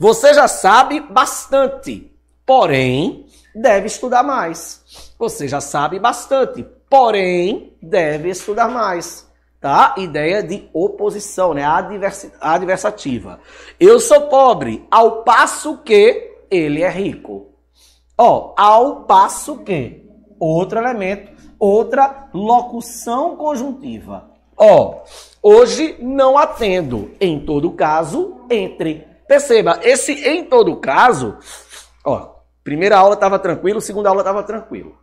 Você já sabe bastante, porém deve estudar mais. Você já sabe bastante, porém deve estudar mais. Tá? Ideia de oposição, né? Advers... Adversativa. Eu sou pobre, ao passo que ele é rico. Ó, ao passo que. Outro elemento, outra locução conjuntiva. Ó, hoje não atendo. Em todo caso, entre. Perceba, esse em todo caso, ó, primeira aula estava tranquilo, segunda aula estava tranquilo.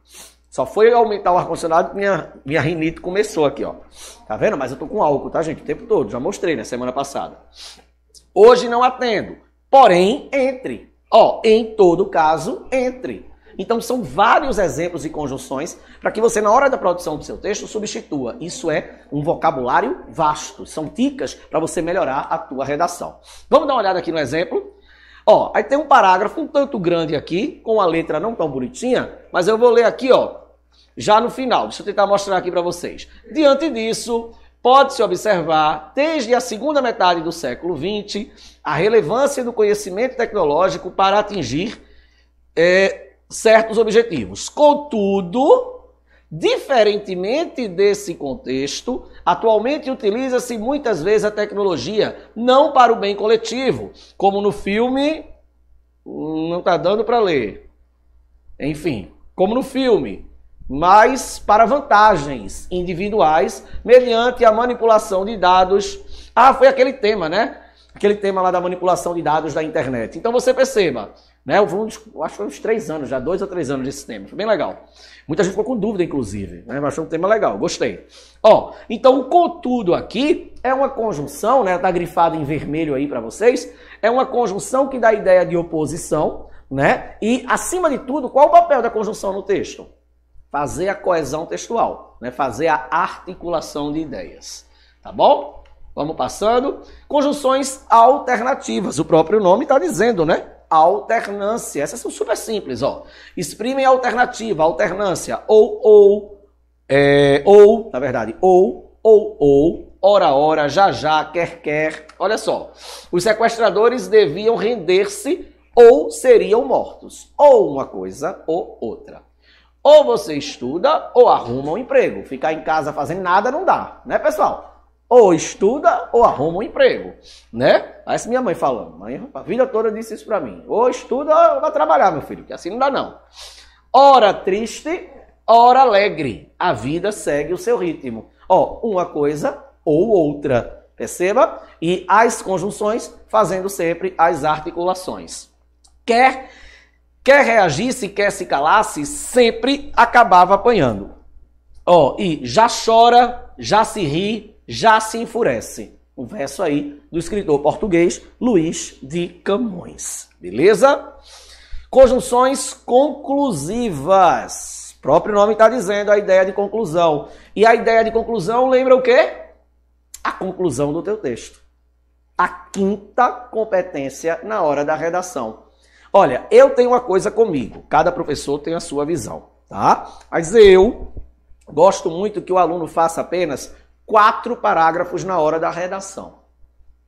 Só foi aumentar o ar-condicionado que minha, minha rinite começou aqui, ó. Tá vendo? Mas eu tô com álcool, tá, gente? O tempo todo, já mostrei, né? Semana passada. Hoje não atendo. Porém, entre. Ó, em todo caso, entre. Então são vários exemplos e conjunções para que você, na hora da produção do seu texto, substitua. Isso é um vocabulário vasto, são dicas para você melhorar a tua redação. Vamos dar uma olhada aqui no exemplo? Ó, aí tem um parágrafo um tanto grande aqui, com a letra não tão bonitinha, mas eu vou ler aqui, ó, já no final. Deixa eu tentar mostrar aqui para vocês. Diante disso, pode-se observar, desde a segunda metade do século XX, a relevância do conhecimento tecnológico para atingir é, certos objetivos. Contudo, diferentemente desse contexto, atualmente utiliza-se muitas vezes a tecnologia não para o bem coletivo, como no filme não está dando para ler. Enfim, como no filme, mas para vantagens individuais mediante a manipulação de dados. Ah, foi aquele tema, né? Aquele tema lá da manipulação de dados da internet. Então você perceba, né? Eu, acho que uns três anos, já dois a três anos desse tema. Foi bem legal. Muita gente ficou com dúvida, inclusive. Né? Mas foi um tema legal, gostei. Ó, então o contudo aqui é uma conjunção, né? Tá grifado em vermelho aí para vocês. É uma conjunção que dá a ideia de oposição, né? E acima de tudo, qual o papel da conjunção no texto? Fazer a coesão textual, né? Fazer a articulação de ideias. Tá bom? Vamos passando. Conjunções alternativas. O próprio nome está dizendo, né? alternância. Essas são super simples, ó. Exprimem alternativa, alternância, ou, ou, é, ou, na verdade, ou, ou, ou, ora, ora, já, já, quer, quer. Olha só, os sequestradores deviam render-se ou seriam mortos. Ou uma coisa ou outra. Ou você estuda ou arruma um emprego. Ficar em casa fazendo nada não dá, né, pessoal? Ou estuda ou arruma um emprego, né? Aí minha mãe falando. Mãe, a vida toda disse isso para mim. Ou estuda ou vai trabalhar, meu filho, que assim não dá não. Hora triste, hora alegre. A vida segue o seu ritmo. Ó, uma coisa ou outra. Perceba? E as conjunções fazendo sempre as articulações. Quer quer reagisse, quer se calasse, sempre acabava apanhando. Ó, e já chora, já se ri, já se enfurece. O verso aí do escritor português Luiz de Camões. Beleza? Conjunções conclusivas. O próprio nome está dizendo a ideia de conclusão. E a ideia de conclusão lembra o quê? A conclusão do teu texto. A quinta competência na hora da redação. Olha, eu tenho uma coisa comigo. Cada professor tem a sua visão, tá? Mas eu gosto muito que o aluno faça apenas quatro parágrafos na hora da redação.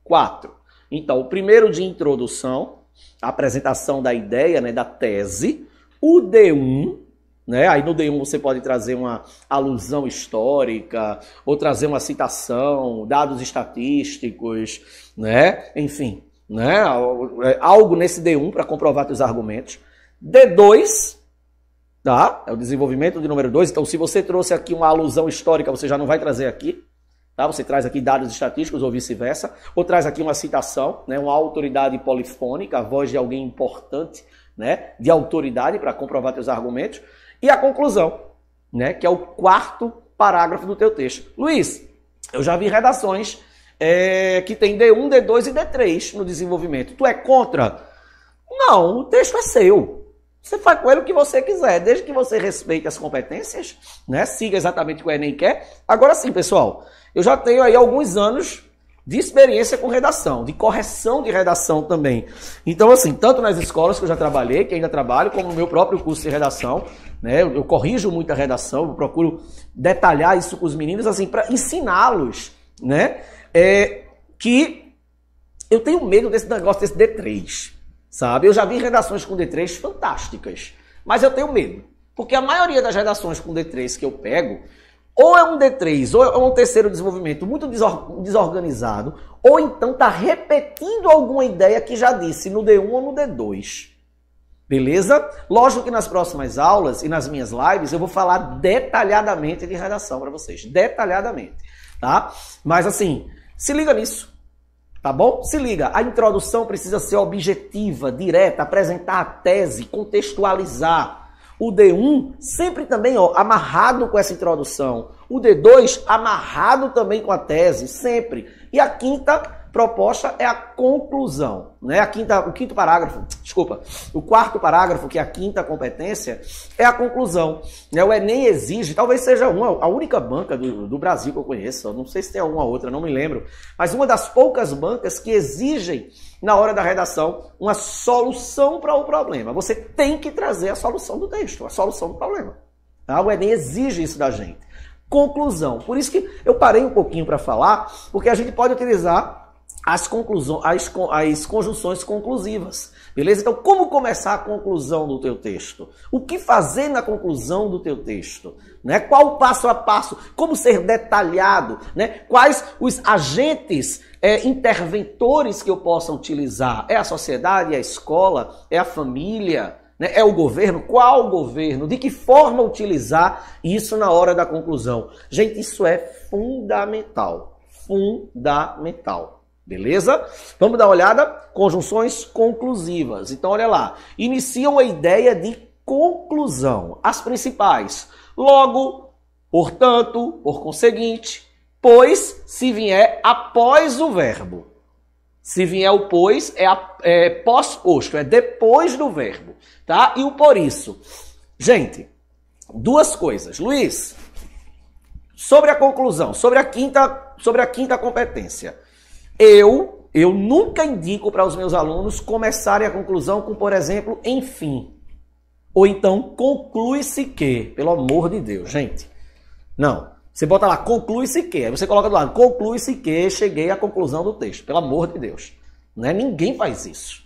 Quatro. Então, o primeiro de introdução, a apresentação da ideia, né, da tese, o D1, né? Aí no D1 você pode trazer uma alusão histórica, ou trazer uma citação, dados estatísticos, né? Enfim, né? É, algo nesse D1 para comprovar os argumentos. D2, tá? É o desenvolvimento de número 2. Então, se você trouxe aqui uma alusão histórica, você já não vai trazer aqui. Tá? Você traz aqui dados estatísticos ou vice-versa, ou traz aqui uma citação, né? uma autoridade polifônica, a voz de alguém importante, né? de autoridade para comprovar teus argumentos, e a conclusão, né? que é o quarto parágrafo do teu texto. Luiz, eu já vi redações é, que tem D1, D2 e D3 no desenvolvimento. Tu é contra? Não, o texto é seu. Você faz com ele o que você quiser, desde que você respeite as competências, né? Siga exatamente o que o Enem quer. Agora sim, pessoal, eu já tenho aí alguns anos de experiência com redação, de correção de redação também. Então, assim, tanto nas escolas que eu já trabalhei, que ainda trabalho, como no meu próprio curso de redação, né? Eu, eu corrijo muita redação, eu procuro detalhar isso com os meninos, assim, para ensiná-los, né? É, que eu tenho medo desse negócio desse D3 sabe? Eu já vi redações com D3 fantásticas, mas eu tenho medo, porque a maioria das redações com D3 que eu pego, ou é um D3, ou é um terceiro desenvolvimento muito desor desorganizado, ou então está repetindo alguma ideia que já disse no D1 ou no D2. Beleza? Lógico que nas próximas aulas e nas minhas lives eu vou falar detalhadamente de redação para vocês, detalhadamente, tá? Mas assim, se liga nisso. Tá bom? Se liga, a introdução precisa ser objetiva, direta, apresentar a tese, contextualizar. O D1 sempre também ó, amarrado com essa introdução. O D2 amarrado também com a tese, sempre. E a quinta proposta é a conclusão, né? A quinta, o quinto parágrafo, desculpa, o quarto parágrafo, que é a quinta competência, é a conclusão. Né? O Enem exige, talvez seja uma, a única banca do, do Brasil que eu conheço, não sei se tem alguma outra, não me lembro, mas uma das poucas bancas que exigem, na hora da redação, uma solução para o problema. Você tem que trazer a solução do texto, a solução do problema. Tá? O Enem exige isso da gente conclusão. Por isso que eu parei um pouquinho para falar, porque a gente pode utilizar as, conclusões, as, as conjunções conclusivas. Beleza? Então, como começar a conclusão do teu texto? O que fazer na conclusão do teu texto? Né? Qual o passo a passo? Como ser detalhado? Né? Quais os agentes é, interventores que eu possa utilizar? É a sociedade? É a escola? É a família? Né? É o governo? Qual o governo? De que forma utilizar isso na hora da conclusão? Gente, isso é fundamental. Fundamental. Beleza? Vamos dar uma olhada? Conjunções conclusivas. Então, olha lá. Iniciam a ideia de conclusão. As principais. Logo, portanto, por conseguinte, pois, se vier após o verbo. Se vier o pois, é, a, é pós-posto, é depois do verbo. Tá? E o por isso. Gente, duas coisas. Luiz, sobre a conclusão, sobre a quinta, sobre a quinta competência. Eu, eu nunca indico para os meus alunos começarem a conclusão com, por exemplo, enfim. Ou então, conclui-se que. Pelo amor de Deus, gente. Não. Você bota lá, conclui-se que. Aí você coloca do lado, conclui-se que cheguei à conclusão do texto. Pelo amor de Deus. Né? Ninguém faz isso.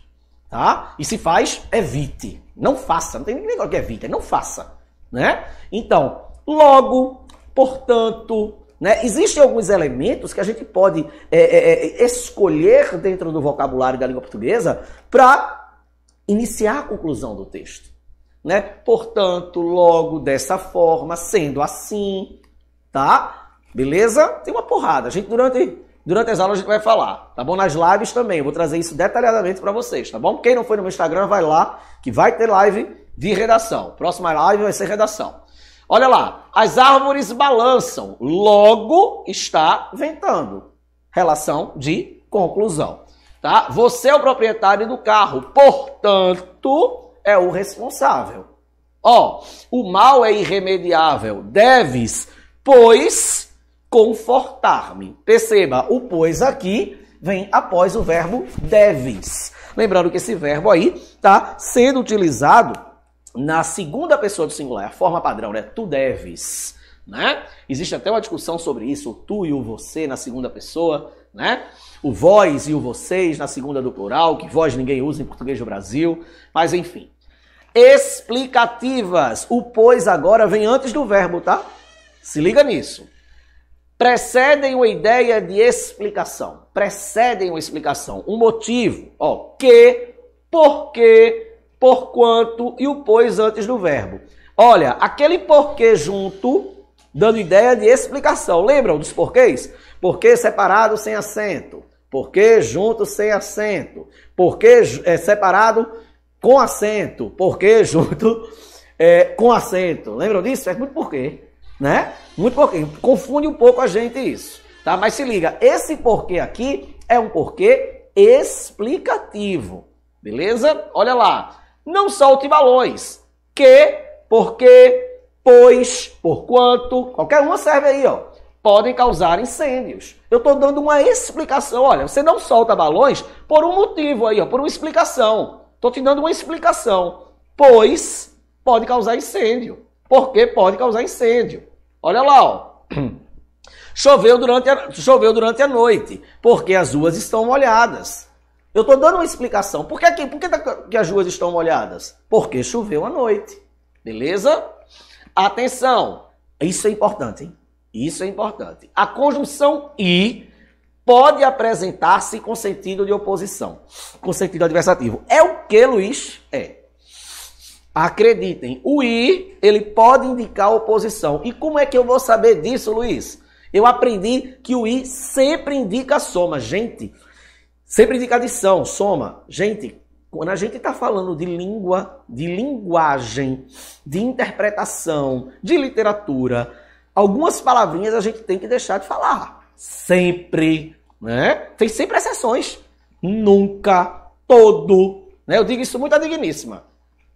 Tá? E se faz, evite. Não faça. Não tem ninguém que evite. Não faça. Né? Então, logo, portanto, né? Existem alguns elementos que a gente pode é, é, é escolher dentro do vocabulário da língua portuguesa para iniciar a conclusão do texto. Né? Portanto, logo dessa forma, sendo assim, tá? Beleza? Tem uma porrada. A gente durante durante as aulas a gente vai falar, tá bom? Nas lives também, eu vou trazer isso detalhadamente para vocês, tá bom? Quem não foi no meu Instagram, vai lá que vai ter live de redação. Próxima live vai ser redação. Olha lá, as árvores balançam, logo está ventando. Relação de conclusão. Tá? Você é o proprietário do carro, portanto, é o responsável. Ó, o mal é irremediável, deves, pois, confortar-me. Perceba, o pois aqui vem após o verbo deves. Lembrando que esse verbo aí está sendo utilizado na segunda pessoa do singular, é a forma padrão, né? Tu deves, né? Existe até uma discussão sobre isso, o tu e o você na segunda pessoa, né? O vós e o vocês na segunda do plural, que vós ninguém usa em português do Brasil, mas enfim. Explicativas. O pois agora vem antes do verbo, tá? Se liga nisso. Precedem uma ideia de explicação. Precedem uma explicação, um motivo. Ó, que, porque, porquanto e o pois antes do verbo. Olha, aquele porquê junto, dando ideia de explicação. Lembram dos porquês? Porquê separado sem acento. Porquê junto sem acento. Porquê é, separado com acento. Porquê junto é, com acento. Lembram disso? É muito porquê, né? Muito porquê. Confunde um pouco a gente isso, tá? Mas se liga, esse porquê aqui é um porquê explicativo. Beleza? Olha lá não solte balões. Que, porque, pois, porquanto, qualquer uma serve aí, ó. Podem causar incêndios. Eu estou dando uma explicação. Olha, você não solta balões por um motivo aí, ó, por uma explicação. Estou te dando uma explicação. Pois pode causar incêndio. Porque pode causar incêndio. Olha lá, ó. Choveu durante, a, choveu durante a noite, porque as ruas estão molhadas. Eu estou dando uma explicação. Por que, aqui, por que, tá que as ruas estão molhadas? Porque choveu à noite. Beleza? Atenção! Isso é importante, hein? Isso é importante. A conjunção I pode apresentar-se com sentido de oposição, com sentido adversativo. É o que, Luiz? É. Acreditem, o I, ele pode indicar oposição. E como é que eu vou saber disso, Luiz? Eu aprendi que o I sempre indica soma. Gente, Sempre indica adição, soma. Gente, quando a gente está falando de língua, de linguagem, de interpretação, de literatura, algumas palavrinhas a gente tem que deixar de falar. Sempre, né? Tem sempre exceções. Nunca, todo, né? Eu digo isso muito a digníssima.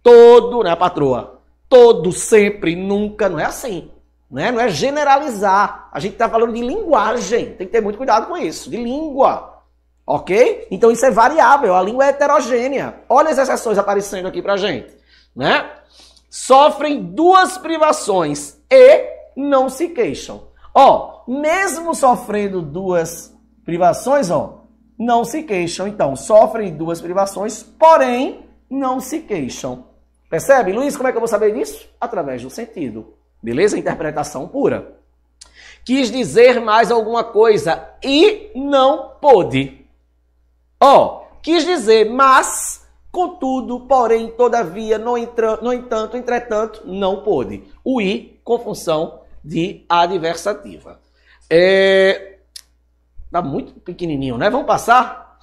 Todo, né, patroa? Todo, sempre, nunca, não é assim. Né? Não é generalizar. A gente está falando de linguagem. Tem que ter muito cuidado com isso, de língua. Ok? Então isso é variável, a língua é heterogênea. Olha as exceções aparecendo aqui pra gente, né? Sofrem duas privações e não se queixam. Ó, mesmo sofrendo duas privações, ó, não se queixam. Então, sofrem duas privações, porém não se queixam. Percebe, Luiz? Como é que eu vou saber disso? Através do sentido. Beleza? Interpretação pura. Quis dizer mais alguma coisa e não pôde. Ó, oh, quis dizer, mas, contudo, porém, todavia, no, no entanto, entretanto, não pôde. O i com função de adversativa. É... Tá muito pequenininho, né? Vamos passar?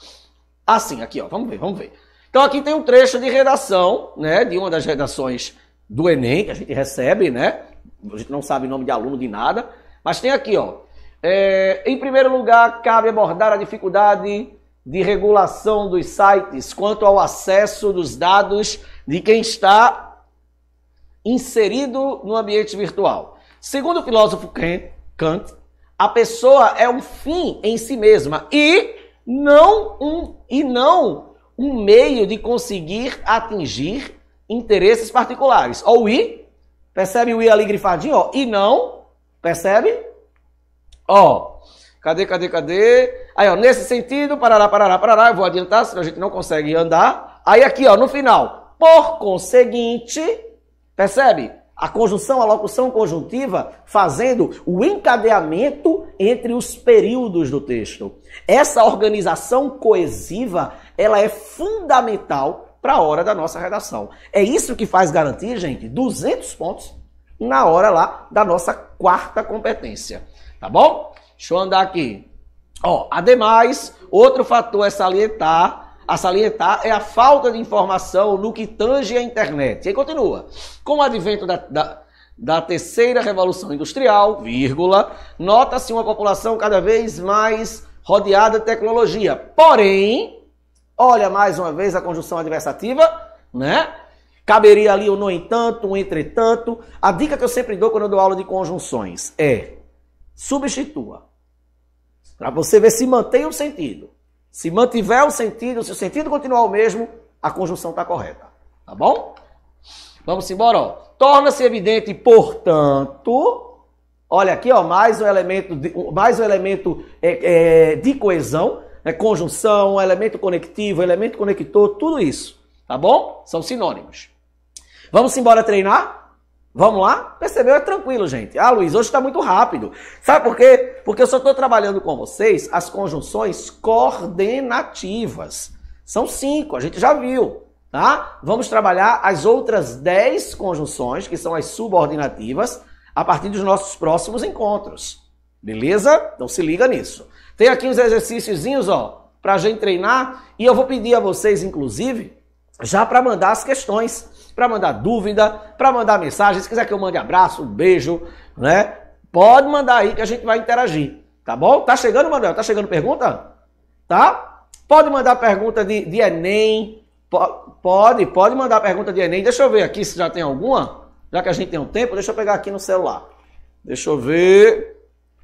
Assim, aqui, ó. Vamos ver, vamos ver. Então aqui tem um trecho de redação, né? De uma das redações do Enem que a gente recebe, né? A gente não sabe nome de aluno de nada, mas tem aqui, ó. É, em primeiro lugar, cabe abordar a dificuldade de regulação dos sites quanto ao acesso dos dados de quem está inserido no ambiente virtual. Segundo o filósofo Kant, a pessoa é um fim em si mesma e não um e não um meio de conseguir atingir interesses particulares. Ou o i, percebe o i ali grifadinho, ó, e não, percebe? Ó, Cadê, cadê, cadê? Aí, ó, nesse sentido, parará, parará, parará, eu vou adiantar, senão a gente não consegue andar. Aí aqui, ó, no final, por conseguinte, percebe? A conjunção, a locução conjuntiva, fazendo o encadeamento entre os períodos do texto. Essa organização coesiva, ela é fundamental para a hora da nossa redação. É isso que faz garantir, gente, 200 pontos na hora lá da nossa quarta competência, tá bom? Deixa eu andar aqui. Ó, ademais, outro fator a é salientar, a salientar é a falta de informação no que tange a internet. E aí continua. Com o advento da, da, da terceira revolução industrial, vírgula, nota-se uma população cada vez mais rodeada de tecnologia. Porém, olha mais uma vez a conjunção adversativa, né? Caberia ali o no entanto, o entretanto. A dica que eu sempre dou quando eu dou aula de conjunções é substitua para você ver se mantém o sentido. Se mantiver o sentido, se o sentido continuar o mesmo, a conjunção está correta. Tá bom? Vamos embora, Torna-se evidente, portanto, olha aqui, ó, mais um elemento, de, mais um elemento é, é, de coesão, é conjunção, elemento conectivo, elemento conector, tudo isso, tá bom? São sinônimos. Vamos embora treinar? Vamos lá? Percebeu? É tranquilo, gente. Ah, Luiz, hoje está muito rápido. Sabe por quê? Porque eu só estou trabalhando com vocês as conjunções coordenativas. São cinco, a gente já viu, tá? Vamos trabalhar as outras dez conjunções, que são as subordinativas, a partir dos nossos próximos encontros. Beleza? Então se liga nisso. Tem aqui uns exercíciozinhos, ó, para a gente treinar. E eu vou pedir a vocês, inclusive, já para mandar as questões, para mandar dúvida, para mandar mensagem. Se quiser que eu mande abraço, um beijo, né? Pode mandar aí que a gente vai interagir, tá bom? Tá chegando, Manuel? Tá chegando pergunta? Tá? Pode mandar pergunta de, de Enem. Pode, pode mandar pergunta de Enem. Deixa eu ver aqui se já tem alguma. Já que a gente tem um tempo, deixa eu pegar aqui no celular. Deixa eu ver.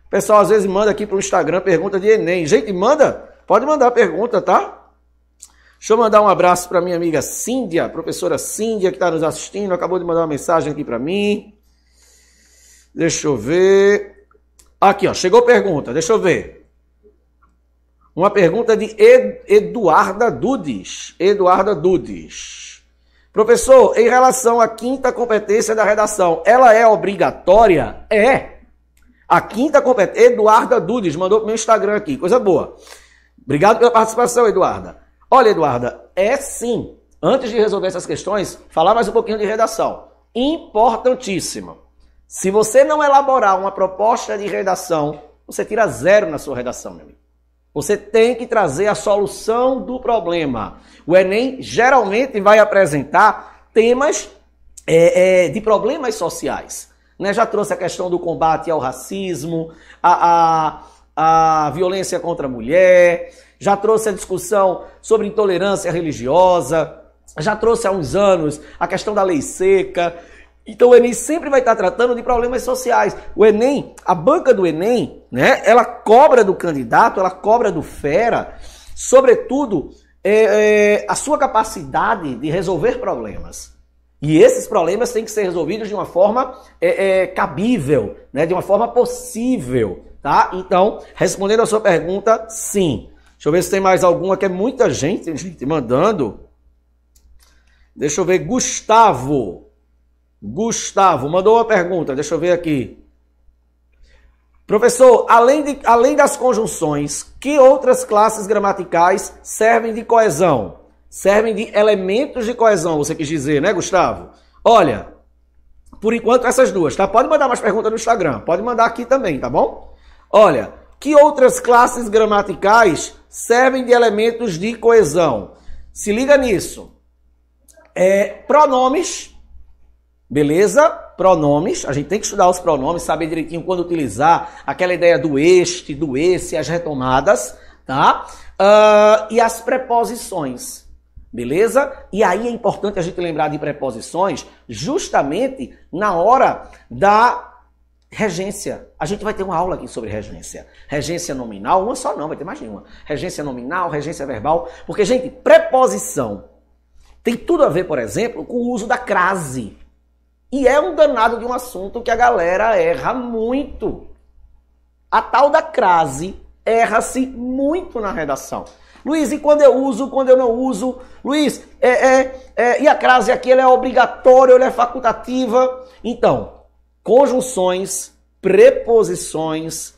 O pessoal às vezes manda aqui pro Instagram pergunta de Enem. Gente, manda. Pode mandar pergunta, tá? Deixa eu mandar um abraço para minha amiga Cíndia, professora Cíndia, que está nos assistindo, acabou de mandar uma mensagem aqui para mim. Deixa eu ver. Aqui, ó, chegou pergunta, deixa eu ver. Uma pergunta de Eduarda Dudes. Eduarda Dudes. Professor, em relação à quinta competência da redação, ela é obrigatória? É. A quinta competência. Eduarda Dudes mandou para o meu Instagram aqui, coisa boa. Obrigado pela participação, Eduarda. Olha, Eduarda, é sim. Antes de resolver essas questões, falar mais um pouquinho de redação. Importantíssimo. Se você não elaborar uma proposta de redação, você tira zero na sua redação, meu amigo. Você tem que trazer a solução do problema. O Enem geralmente vai apresentar temas é, é, de problemas sociais. Né? Já trouxe a questão do combate ao racismo, a, a, a violência contra a mulher, já trouxe a discussão sobre intolerância religiosa, já trouxe há uns anos a questão da lei seca. Então o Enem sempre vai estar tratando de problemas sociais. O Enem, a banca do Enem, né, ela cobra do candidato, ela cobra do fera, sobretudo é, é, a sua capacidade de resolver problemas. E esses problemas têm que ser resolvidos de uma forma é, é cabível, né, de uma forma possível. Tá? Então, respondendo a sua pergunta, sim. Deixa eu ver se tem mais alguma, que é muita gente, gente mandando. Deixa eu ver, Gustavo. Gustavo mandou uma pergunta, deixa eu ver aqui. Professor, além, de, além das conjunções, que outras classes gramaticais servem de coesão? Servem de elementos de coesão, você quis dizer, né, Gustavo? Olha, por enquanto essas duas, tá? Pode mandar mais perguntas no Instagram, pode mandar aqui também, tá bom? Olha, que outras classes gramaticais servem de elementos de coesão. Se liga nisso. É, pronomes, beleza? Pronomes, a gente tem que estudar os pronomes, saber direitinho quando utilizar, aquela ideia do este, do esse, as retomadas, tá? Uh, e as preposições, beleza? E aí é importante a gente lembrar de preposições justamente na hora da Regência. A gente vai ter uma aula aqui sobre regência. Regência nominal, uma só não, vai ter mais nenhuma. Regência nominal, regência verbal. Porque, gente, preposição tem tudo a ver, por exemplo, com o uso da crase. E é um danado de um assunto que a galera erra muito. A tal da crase erra-se muito na redação. Luiz, e quando eu uso, quando eu não uso? Luiz, é, é, é, e a crase aqui ela é obrigatória, ela é facultativa? Então, conjunções, preposições,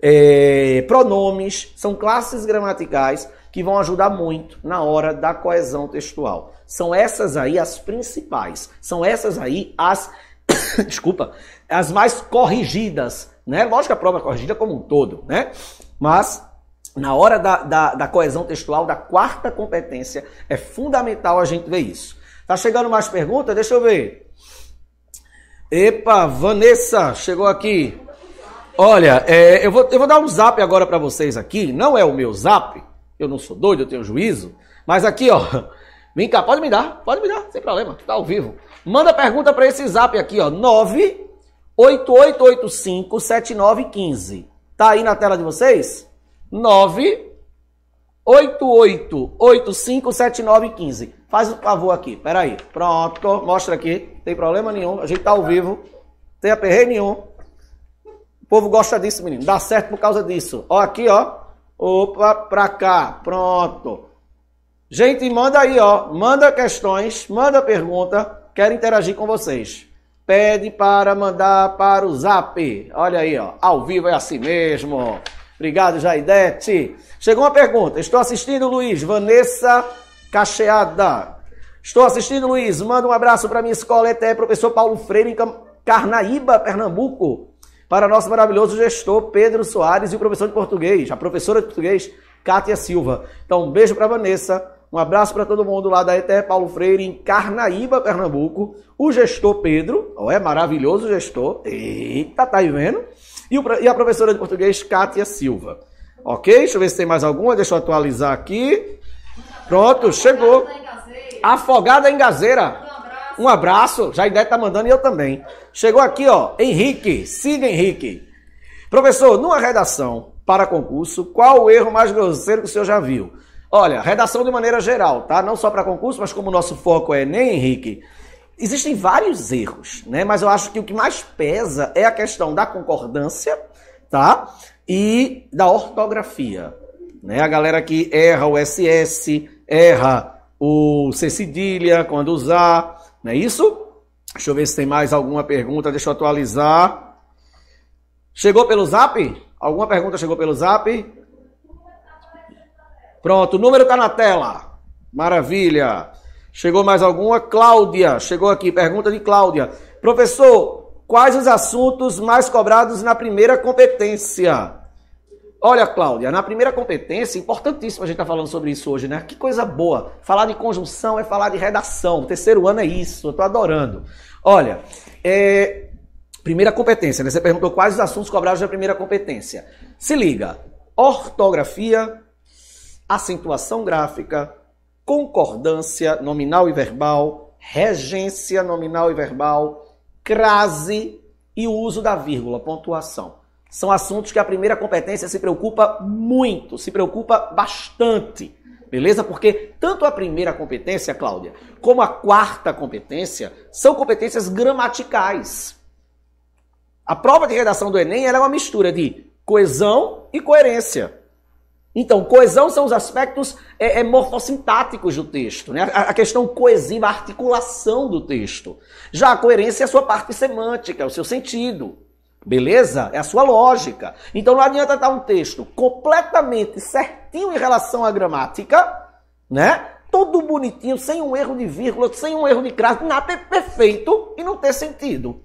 é, pronomes, são classes gramaticais que vão ajudar muito na hora da coesão textual. São essas aí as principais, são essas aí as desculpa, as mais corrigidas, né? Lógico que a prova é corrigida como um todo, né? Mas na hora da, da, da coesão textual, da quarta competência, é fundamental a gente ver isso. Tá chegando mais perguntas? Deixa eu ver. Epa, Vanessa, chegou aqui. Olha, é, eu, vou, eu vou dar um zap agora para vocês aqui. Não é o meu zap, eu não sou doido, eu tenho juízo. Mas aqui, ó. Vem cá, pode me dar, pode me dar, sem problema, tá ao vivo. Manda pergunta para esse zap aqui, ó. 988857915. Tá aí na tela de vocês? 9 88857915. Faz o favor aqui, peraí. Pronto, mostra aqui. tem problema nenhum, a gente tá ao vivo. tem aperreio nenhum. O povo gosta disso, menino. Dá certo por causa disso. Ó, aqui, ó. Opa, pra cá. Pronto. Gente, manda aí, ó. Manda questões, manda pergunta. Quero interagir com vocês. Pede para mandar para o zap. Olha aí, ó. Ao vivo é assim mesmo. Obrigado, Jaidete. Chegou uma pergunta. Estou assistindo, Luiz. Vanessa Cacheada. Estou assistindo, Luiz. Manda um abraço para minha escola ETE, é professor Paulo Freire, em Carnaíba, Pernambuco. Para nosso maravilhoso gestor Pedro Soares e o professor de português, a professora de português Cátia Silva. Então, um beijo para Vanessa. Um abraço para todo mundo lá da ETE Paulo Freire, em Carnaíba, Pernambuco. O gestor Pedro, ó, é maravilhoso gestor. Eita, tá aí vendo? E, o, e a professora de português, Kátia Silva. Ok? Deixa eu ver se tem mais alguma. Deixa eu atualizar aqui. Pronto, chegou. Afogada em Gazeira. Um abraço. Já a ideia tá mandando e eu também. Chegou aqui, ó. Henrique. Siga Henrique. Professor, numa redação para concurso, qual o erro mais grosseiro que o senhor já viu? Olha, redação de maneira geral, tá? Não só para concurso, mas como o nosso foco é nem né, Henrique. Existem vários erros, né? Mas eu acho que o que mais pesa é a questão da concordância, tá? E da ortografia, né? A galera que erra o SS, erra o C cedilha quando usar, não é isso? Deixa eu ver se tem mais alguma pergunta, deixa eu atualizar. Chegou pelo zap? Alguma pergunta chegou pelo zap? Pronto, o número está na tela. Maravilha. Chegou mais alguma? Cláudia, chegou aqui, pergunta de Cláudia. Professor, quais os assuntos mais cobrados na primeira competência? Olha, Cláudia, na primeira competência, importantíssimo a gente estar tá falando sobre isso hoje, né? Que coisa boa. Falar de conjunção é falar de redação. O terceiro ano é isso, eu estou adorando. Olha, é... primeira competência, né? Você perguntou quais os assuntos cobrados na primeira competência. Se liga, ortografia, acentuação gráfica, concordância nominal e verbal, regência nominal e verbal, crase e o uso da vírgula, pontuação. São assuntos que a primeira competência se preocupa muito, se preocupa bastante. Beleza? Porque tanto a primeira competência, Cláudia, como a quarta competência são competências gramaticais. A prova de redação do Enem é uma mistura de coesão e coerência. Então, coesão são os aspectos é, é, morfossintáticos do texto, né? a, a questão coesiva, a articulação do texto. Já a coerência é a sua parte semântica, é o seu sentido. Beleza? É a sua lógica. Então não adianta estar um texto completamente certinho em relação à gramática, né? Todo bonitinho, sem um erro de vírgula, sem um erro de crase, nada é perfeito e não ter sentido.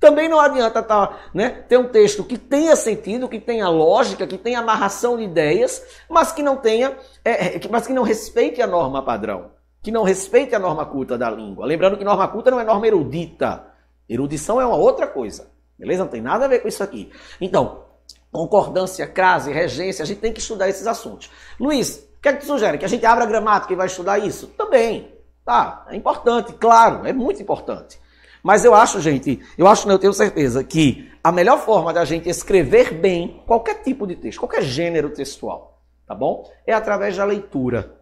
Também não adianta tá, né, ter um texto que tenha sentido, que tenha lógica, que tenha amarração de ideias, mas que não tenha, é, é mas que não respeite a norma padrão, que não respeite a norma culta da língua. Lembrando que norma culta não é norma erudita. Erudição é uma outra coisa. Beleza? Não tem nada a ver com isso aqui. Então, concordância, crase, regência, a gente tem que estudar esses assuntos. Luiz, o que é que tu sugere? Que a gente abra a gramática e vai estudar isso? Também. Tá, é importante, claro, é muito importante. Mas eu acho, gente, eu acho, eu tenho certeza que a melhor forma da gente escrever bem qualquer tipo de texto, qualquer gênero textual, tá bom? É através da leitura.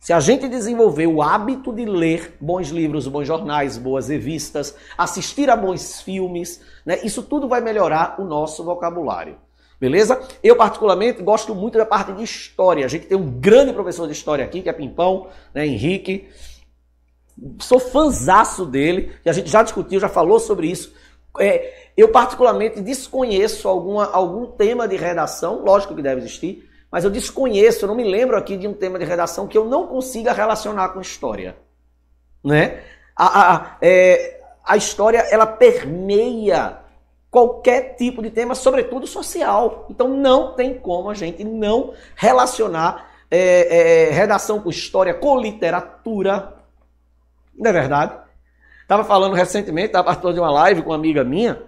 Se a gente desenvolver o hábito de ler bons livros, bons jornais, boas revistas, assistir a bons filmes, né, isso tudo vai melhorar o nosso vocabulário. Beleza? Eu, particularmente, gosto muito da parte de história. A gente tem um grande professor de história aqui, que é Pimpão, né, Henrique sou fanzaço dele, e a gente já discutiu, já falou sobre isso. É, eu particularmente desconheço alguma, algum tema de redação, lógico que deve existir, mas eu desconheço, eu não me lembro aqui de um tema de redação que eu não consiga relacionar com história. Né? A, a, é, a história, ela permeia qualquer tipo de tema, sobretudo social. Então não tem como a gente não relacionar é, é redação com história, com literatura, não é verdade? Estava falando recentemente, estava participando de uma live com uma amiga minha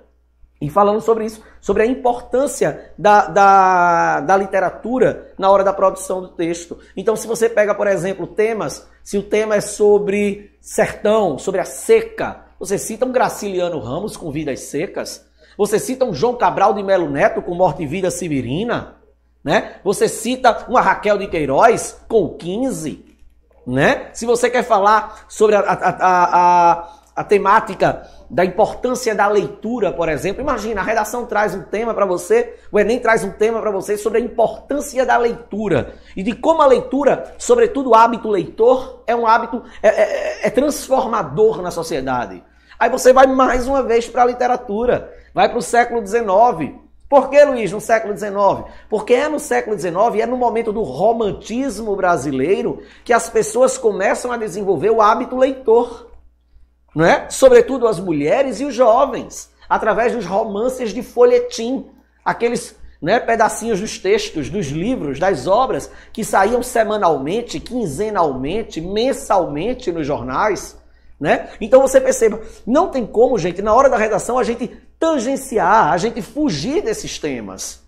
e falando sobre isso, sobre a importância da, da, da, literatura na hora da produção do texto. Então, se você pega, por exemplo, temas, se o tema é sobre sertão, sobre a seca, você cita um Graciliano Ramos com Vidas Secas, você cita um João Cabral de Melo Neto com Morte e Vida Sibirina, né? Você cita uma Raquel de Queiroz com 15, né? Se você quer falar sobre a, a, a, a temática da importância da leitura, por exemplo, imagina, a redação traz um tema para você, o Enem traz um tema para você sobre a importância da leitura e de como a leitura, sobretudo o hábito leitor, é um hábito é, é, é, é transformador na sociedade. Aí você vai mais uma vez para a literatura, vai para o século XIX, por que, Luiz, no século XIX? Porque é no século XIX e é no momento do romantismo brasileiro que as pessoas começam a desenvolver o hábito leitor, não é? Sobretudo as mulheres e os jovens, através dos romances de folhetim, aqueles né, pedacinhos dos textos, dos livros, das obras que saíam semanalmente, quinzenalmente, mensalmente nos jornais. Né? Então você perceba, não tem como, gente, na hora da redação a gente tangenciar, a gente fugir desses temas.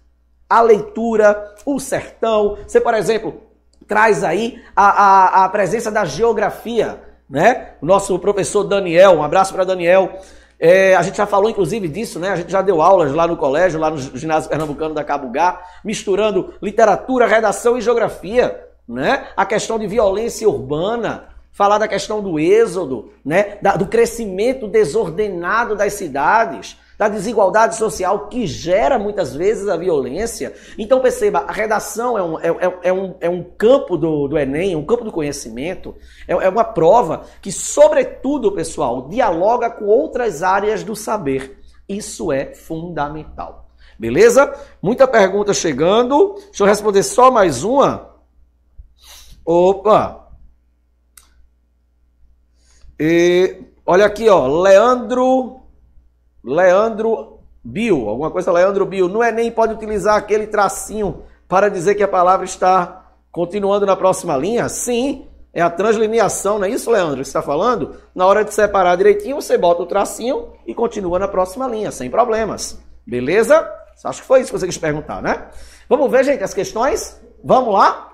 A leitura, o sertão, você, por exemplo, traz aí a, a, a presença da geografia, né? O nosso professor Daniel, um abraço para Daniel. É, a gente já falou, inclusive, disso, né? A gente já deu aulas lá no colégio, lá no ginásio pernambucano da Cabugá, misturando literatura, redação e geografia, né? A questão de violência urbana, falar da questão do êxodo, né? Da, do crescimento desordenado das cidades, da desigualdade social que gera muitas vezes a violência. Então perceba, a redação é um, é, é, é um, é um campo do, do Enem, um campo do conhecimento, é, é uma prova que, sobretudo, pessoal, dialoga com outras áreas do saber. Isso é fundamental. Beleza? Muita pergunta chegando. Deixa eu responder só mais uma. Opa! E olha aqui, ó, Leandro Leandro Bio, alguma coisa Leandro Bio, não é nem pode utilizar aquele tracinho para dizer que a palavra está continuando na próxima linha? Sim, é a translineação, não é isso, Leandro, que está falando? Na hora de separar direitinho, você bota o tracinho e continua na próxima linha, sem problemas. Beleza? Acho que foi isso que você quis perguntar, né? Vamos ver, gente, as questões? Vamos lá?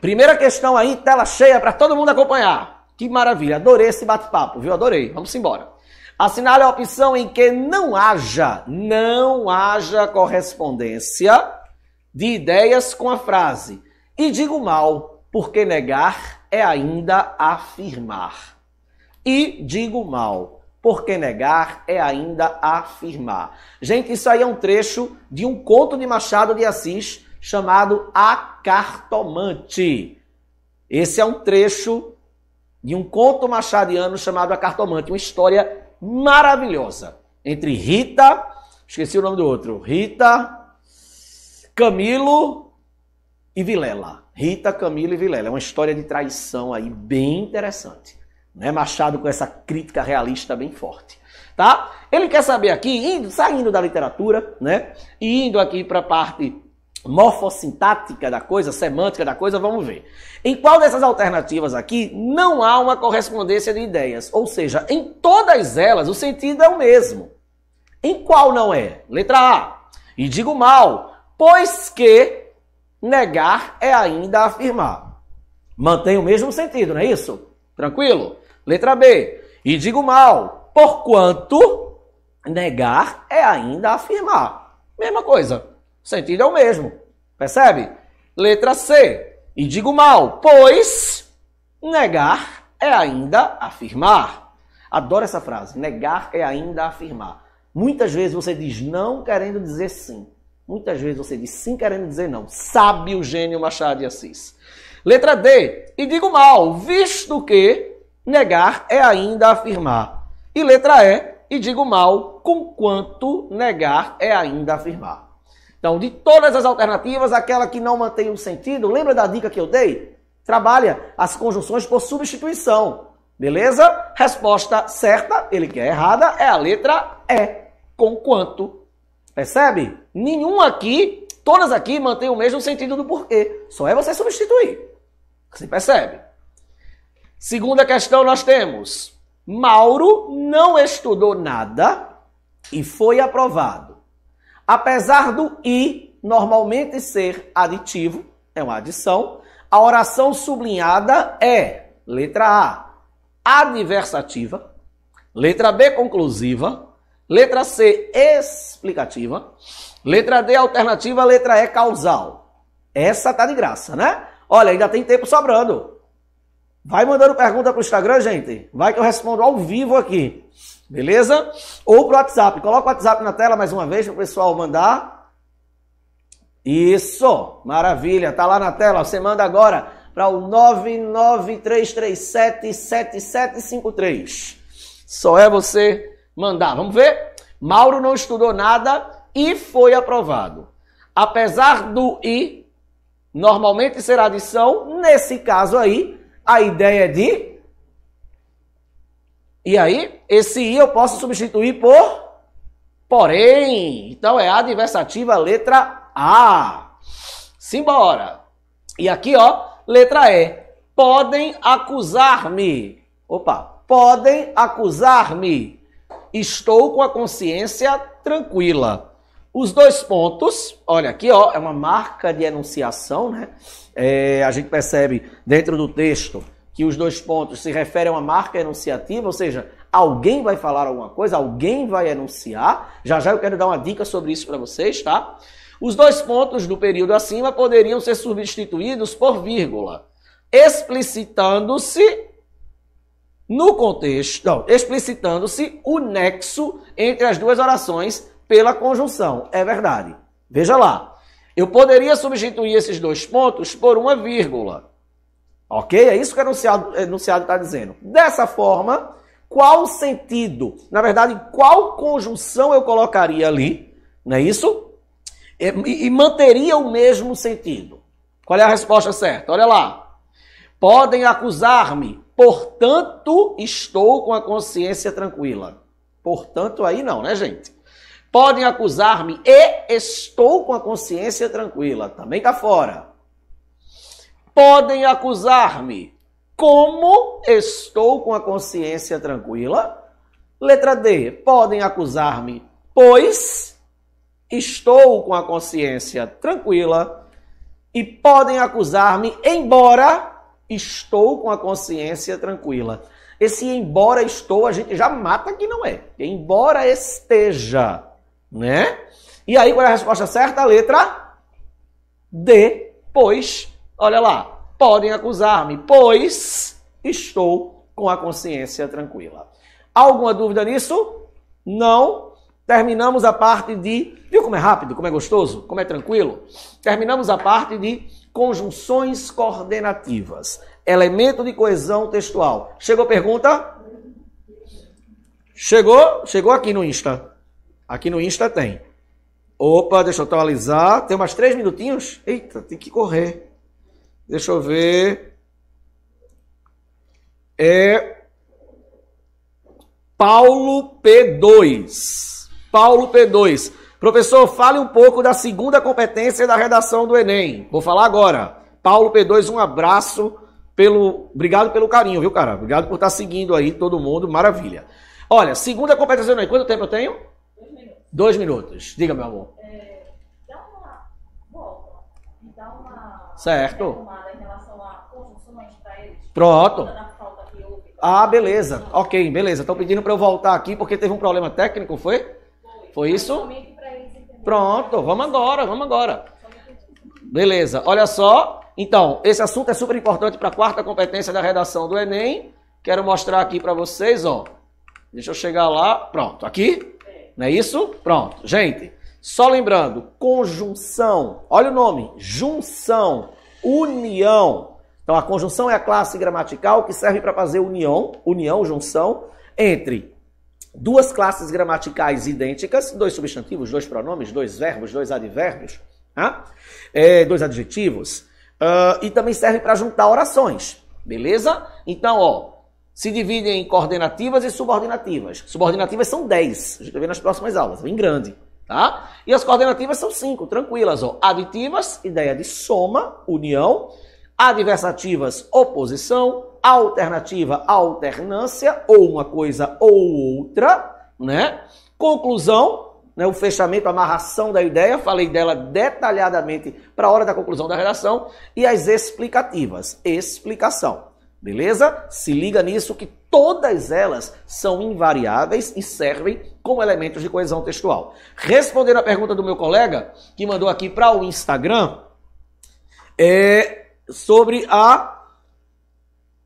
Primeira questão aí, tela cheia para todo mundo acompanhar. Que maravilha, adorei esse bate-papo, viu? Adorei. Vamos embora. Assinale é a opção em que não haja, não haja correspondência de ideias com a frase. E digo mal, porque negar é ainda afirmar. E digo mal, porque negar é ainda afirmar. Gente, isso aí é um trecho de um conto de Machado de Assis chamado A Cartomante. Esse é um trecho de um conto machadiano chamado A Cartomante, uma história maravilhosa entre Rita, esqueci o nome do outro, Rita, Camilo e Vilela. Rita, Camilo e Vilela. É uma história de traição aí bem interessante. Né? Machado com essa crítica realista bem forte. Tá? Ele quer saber aqui, indo, saindo da literatura, né? E indo aqui para a parte morfossintática da coisa, semântica da coisa, vamos ver. Em qual dessas alternativas aqui não há uma correspondência de ideias? Ou seja, em todas elas o sentido é o mesmo. Em qual não é? Letra A. E digo mal, pois que negar é ainda afirmar. Mantém o mesmo sentido, não é isso? Tranquilo? Letra B. E digo mal, porquanto negar é ainda afirmar. Mesma coisa. O sentido é o mesmo. Percebe? Letra C. E digo mal, pois negar é ainda afirmar. Adoro essa frase. Negar é ainda afirmar. Muitas vezes você diz não querendo dizer sim. Muitas vezes você diz sim querendo dizer não. Sabe o gênio Machado de Assis. Letra D. E digo mal, visto que negar é ainda afirmar. E letra E. E digo mal, com quanto negar é ainda afirmar. Então, de todas as alternativas, aquela que não mantém o sentido, lembra da dica que eu dei? Trabalha as conjunções por substituição. Beleza? Resposta certa, ele quer errada, é a letra E, com quanto? Percebe? Nenhum aqui, todas aqui mantêm o mesmo sentido do porquê. Só é você substituir. Você percebe? Segunda questão nós temos: Mauro não estudou nada e foi aprovado. Apesar do i normalmente ser aditivo, é uma adição, a oração sublinhada é letra A, adversativa, letra B, conclusiva, letra C, explicativa, letra D, alternativa, letra E, causal. Essa tá de graça, né? Olha, ainda tem tempo sobrando. Vai mandando pergunta para o Instagram, gente. Vai que eu respondo ao vivo aqui. Beleza? Ou para o WhatsApp. Coloca o WhatsApp na tela mais uma vez para o pessoal mandar. Isso! Maravilha! Tá lá na tela. Você manda agora para o 993377753. Só é você mandar. Vamos ver? Mauro não estudou nada e foi aprovado. Apesar do i normalmente ser adição, nesse caso aí, a ideia é de e aí, esse i eu posso substituir por porém. Então é a adversativa letra A. Simbora. E aqui, ó, letra E. Podem acusar-me. Opa, podem acusar-me. Estou com a consciência tranquila. Os dois pontos, olha aqui, ó, é uma marca de enunciação, né? É, a gente percebe dentro do texto que os dois pontos se referem a uma marca enunciativa, ou seja, alguém vai falar alguma coisa, alguém vai enunciar. Já já eu quero dar uma dica sobre isso para vocês, tá? Os dois pontos do período acima poderiam ser substituídos por vírgula, explicitando-se no contexto, não, explicitando-se o nexo entre as duas orações pela conjunção. É verdade. Veja lá. Eu poderia substituir esses dois pontos por uma vírgula Ok? É isso que o enunciado está dizendo. Dessa forma, qual sentido? Na verdade, qual conjunção eu colocaria ali? Não é isso? E, e manteria o mesmo sentido. Qual é a resposta certa? Olha lá. Podem acusar-me, portanto estou com a consciência tranquila. Portanto, aí não, né, gente? Podem acusar-me e estou com a consciência tranquila. Também está fora podem acusar-me. Como estou com a consciência tranquila? Letra D, podem acusar-me, pois estou com a consciência tranquila. E podem acusar-me, embora estou com a consciência tranquila. Esse embora estou, a gente já mata que não é. Embora esteja, né? E aí, qual é a resposta certa? A letra D, pois Olha lá, podem acusar-me, pois estou com a consciência tranquila. Alguma dúvida nisso? Não. Terminamos a parte de. Viu como é rápido, como é gostoso, como é tranquilo? Terminamos a parte de conjunções coordenativas. Elemento de coesão textual. Chegou pergunta? Chegou? Chegou aqui no Insta. Aqui no Insta tem. Opa, deixa eu atualizar. Tem umas três minutinhos? Eita, tem que correr. Deixa eu ver. É Paulo P2. Paulo P2. Professor, fale um pouco da segunda competência da redação do Enem. Vou falar agora. Paulo P2, um abraço pelo, obrigado pelo carinho, viu, cara? Obrigado por estar tá seguindo aí todo mundo, maravilha. Olha, segunda competência, Enem. quanto tempo eu tenho? Dois minutos. Dois minutos. Diga, meu amor. Certo. Pronto. Ah, beleza. Ok, beleza. Estão pedindo para eu voltar aqui porque teve um problema técnico, foi? Foi isso? Pronto, vamos agora, vamos agora. Beleza, olha só. Então, esse assunto é super importante para a quarta competência da redação do Enem. Quero mostrar aqui para vocês, ó. Deixa eu chegar lá. Pronto, aqui? É. Não é isso? Pronto, gente. Só lembrando, conjunção, olha o nome, junção, união. Então a conjunção é a classe gramatical que serve para fazer união, união, junção, entre duas classes gramaticais idênticas, dois substantivos, dois pronomes, dois verbos, dois advérbios, tá? é, dois adjetivos, uh, e também serve para juntar orações, beleza? Então, ó, se dividem em coordenativas e subordinativas. Subordinativas são 10, a gente vai ver nas próximas aulas, bem grande tá? E as coordenativas são cinco, tranquilas, ó. Aditivas, ideia de soma, união. Adversativas, oposição. Alternativa, alternância, ou uma coisa ou outra, né? Conclusão, né, o fechamento, a amarração da ideia, falei dela detalhadamente para a hora da conclusão da redação, e as explicativas, explicação. Beleza? Se liga nisso que todas elas são invariáveis e servem como elementos de coesão textual. Respondendo à pergunta do meu colega, que mandou aqui para o Instagram, é sobre a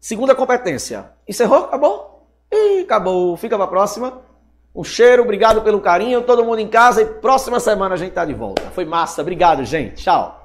segunda competência. Encerrou? Acabou? Ih, acabou. Fica para a próxima. Um cheiro, obrigado pelo carinho, todo mundo em casa e próxima semana a gente tá de volta. Foi massa, obrigado, gente. Tchau.